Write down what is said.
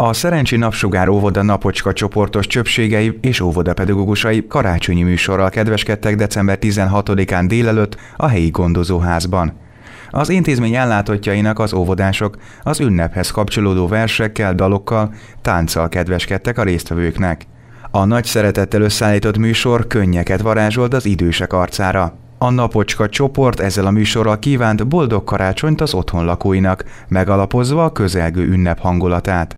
A Szerencsi Napsugár óvoda napocska csoportos csöpségei és óvodapedagógusai karácsonyi műsorral kedveskedtek december 16-án délelőtt a helyi gondozóházban. Az intézmény ellátottjainak az óvodások az ünnephez kapcsolódó versekkel, dalokkal, tánccal kedveskedtek a résztvevőknek. A nagy szeretettel összeállított műsor könnyeket varázsolt az idősek arcára. A Napocska csoport ezzel a műsorral kívánt boldog karácsonyt az otthon lakóinak, megalapozva a közelgő ünnep hangulatát.